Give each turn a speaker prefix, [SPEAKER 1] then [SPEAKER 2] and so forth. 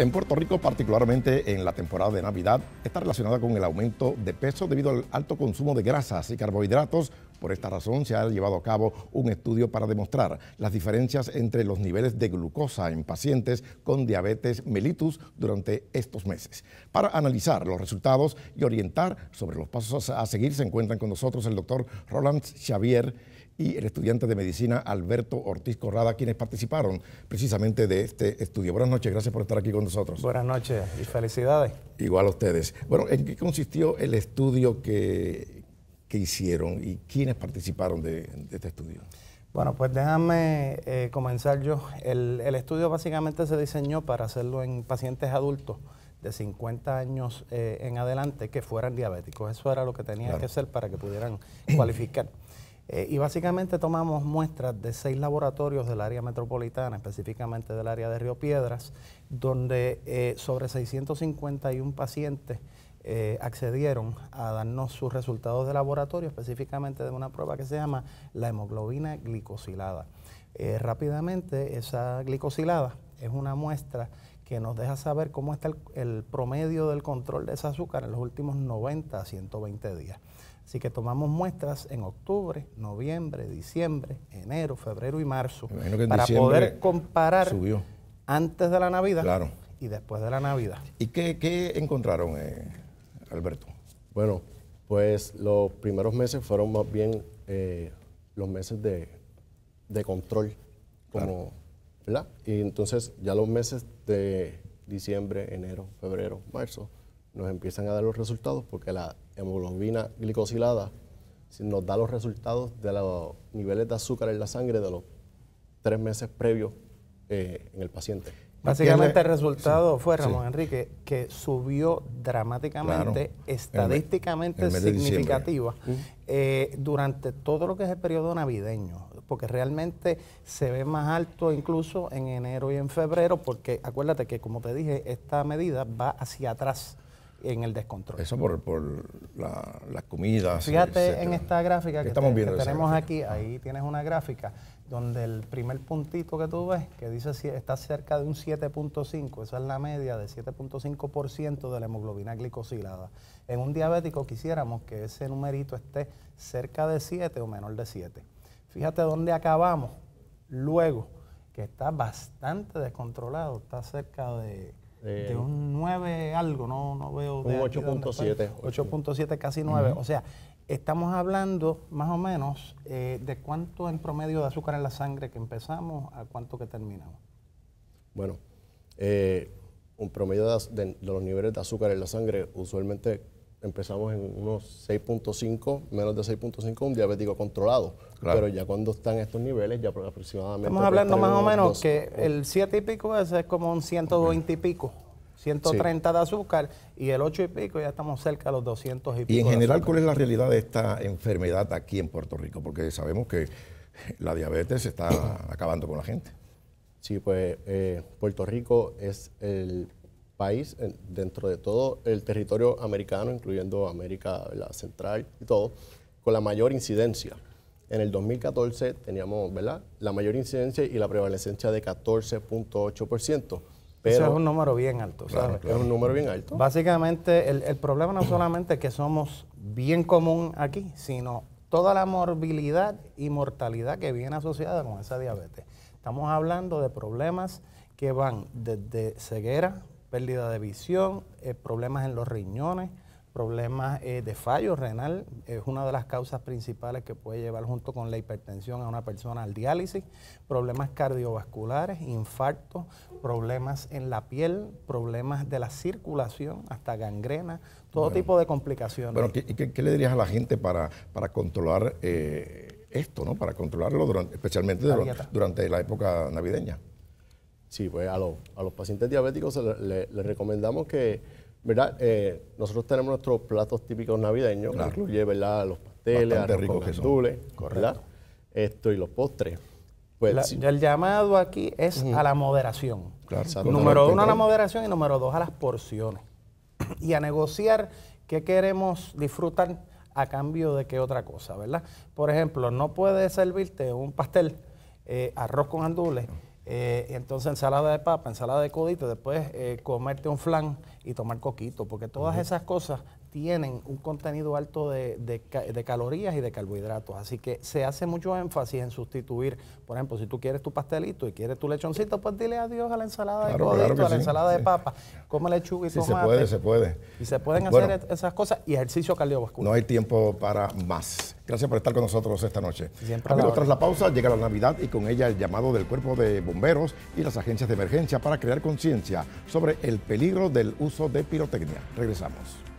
[SPEAKER 1] En Puerto Rico, particularmente en la temporada de Navidad, está relacionada con el aumento de peso debido al alto consumo de grasas y carbohidratos por esta razón se ha llevado a cabo un estudio para demostrar las diferencias entre los niveles de glucosa en pacientes con diabetes mellitus durante estos meses. Para analizar los resultados y orientar sobre los pasos a seguir se encuentran con nosotros el doctor Roland Xavier y el estudiante de medicina Alberto Ortiz Corrada, quienes participaron precisamente de este estudio. Buenas noches, gracias por estar aquí con nosotros. Buenas
[SPEAKER 2] noches y felicidades.
[SPEAKER 1] Igual a ustedes. Bueno, ¿en qué consistió el estudio que, que hicieron y quiénes participaron de, este estudio. Bueno, pues
[SPEAKER 2] déjame eh, comenzar yo. El, estudio básicamente se diseñó para hacerlo en pacientes adultos de 50 años eh, en adelante que fueran diabéticos. Eso era lo que tenía que hacer para que pudieran cualificar. Eh, y básicamente tomamos muestras de seis laboratorios del área metropolitana, específicamente del área de Río Piedras, donde sobre 651 pacientes eh, accedieron a darnos sus resultados de laboratorio, específicamente de una prueba que se llama la hemoglobina glicosilada. Eh, rápidamente, esa glicosilada es una muestra que nos deja saber cómo está el, promedio del control de ese azúcar en los últimos 90 a 120 días. Así que tomamos muestras en octubre, noviembre, diciembre, enero, febrero y marzo para poder comparar
[SPEAKER 3] antes de la Navidad
[SPEAKER 2] y después de la Navidad.
[SPEAKER 3] ¿Y qué, encontraron? Eh? Alberto? Bueno, pues los primeros meses fueron más bien eh, los meses de, control, como, ¿verdad? Y entonces ya los meses de diciembre, enero, febrero, marzo, nos empiezan a dar los resultados porque la hemoglobina glicosilada nos da los resultados de los niveles de azúcar en la sangre de los tres meses previos eh, en el paciente. Básicamente el resultado fue, Ramón
[SPEAKER 2] Enrique, que subió dramáticamente, estadísticamente significativa eh, durante todo lo que es el periodo navideño, porque realmente se ve más alto incluso en enero y en febrero, porque acuérdate que, como te dije, esta medida va hacia atrás en el
[SPEAKER 1] descontrol. Eso por, las comidas. Fíjate en esta gráfica que, que tenemos aquí,
[SPEAKER 2] ahí tienes una gráfica donde el primer puntito que tú ves, que dice si está cerca de un 7.5, esa es la media de 7.5% de la hemoglobina glicosilada. En un diabético quisiéramos que ese numerito esté cerca de 7 o menor de 7. Fíjate dónde acabamos luego, que está bastante descontrolado, está cerca de eh, de un 9 algo, no, no veo. Un 8.7. 8.7, casi 9. O sea, estamos hablando más o menos eh, de cuánto en promedio de azúcar en la sangre que empezamos a cuánto que terminamos.
[SPEAKER 3] Bueno, eh, un promedio de los niveles de azúcar en la sangre usualmente empezamos en unos 6.5, menos de 6.5, un diabético controlado. Pero ya cuando están estos niveles, ya aproximadamente... Estamos hablando pues, más o menos
[SPEAKER 2] que el 7 y pico es, como un 120 y pico. 130 de azúcar y el 8 y pico ya estamos cerca de los 200 y pico. Y en general, ¿cuál
[SPEAKER 1] es la realidad de esta enfermedad aquí en Puerto Rico?
[SPEAKER 3] Porque sabemos que la diabetes está acabando con la gente. Sí, pues eh, Puerto Rico es el país, dentro de todo el territorio americano, incluyendo América Central y todo, con la mayor incidencia. En el 2014 teníamos ¿verdad? la mayor incidencia y la prevalecencia de 14.8%. Pero, Eso es un número
[SPEAKER 2] bien alto, Es un número bien alto. Básicamente, el, el problema no solamente que somos bien común aquí, sino toda la morbilidad y mortalidad que viene asociada con esa diabetes. Estamos hablando de problemas que van desde ceguera, pérdida de visión, eh, problemas en los riñones, problemas eh, de fallo renal, es una de las causas principales que puede llevar junto con la hipertensión a una persona al diálisis, problemas cardiovasculares, infartos, problemas en la piel, problemas de la circulación, hasta gangrena, todo tipo de complicaciones.
[SPEAKER 1] Pero, ¿qué, le dirías a la gente para, para controlar eh,
[SPEAKER 3] esto, ¿no? para controlarlo durante, especialmente durante la época navideña? Sí, pues a, los, pacientes diabéticos les recomendamos que, ¿verdad? Eh, nosotros tenemos nuestros platos típicos navideños, que incluye, ¿verdad? Los pasteles, arroz con andules, ¿verdad? Esto y los postres. Pues,
[SPEAKER 2] El llamado aquí es a la moderación.
[SPEAKER 3] número uno a la
[SPEAKER 2] moderación y número dos a las porciones. Y a negociar qué queremos disfrutar a cambio de qué otra cosa, ¿verdad? Por ejemplo, no puede servirte un pastel, eh, arroz con andules eh, entonces ensalada de papa, ensalada de codito, después eh, comerte un flan y tomar coquito, porque todas esas cosas tienen un contenido alto de, calorías y de carbohidratos. Así que se hace mucho énfasis en sustituir, por ejemplo, si tú quieres tu pastelito y quieres tu lechoncito, pues dile adiós a la ensalada de codito, a la ensalada de papa,
[SPEAKER 1] come lechuga y sí, se puede, se puede. Y se pueden hacer
[SPEAKER 2] esas cosas y ejercicio cardiovascular.
[SPEAKER 1] No hay tiempo para más. Gracias por estar con nosotros esta noche. Siempre tras la pausa llega la Navidad y con ella el llamado del Cuerpo de Bomberos y las agencias de emergencia para crear conciencia sobre el peligro del uso de pirotecnia. Regresamos.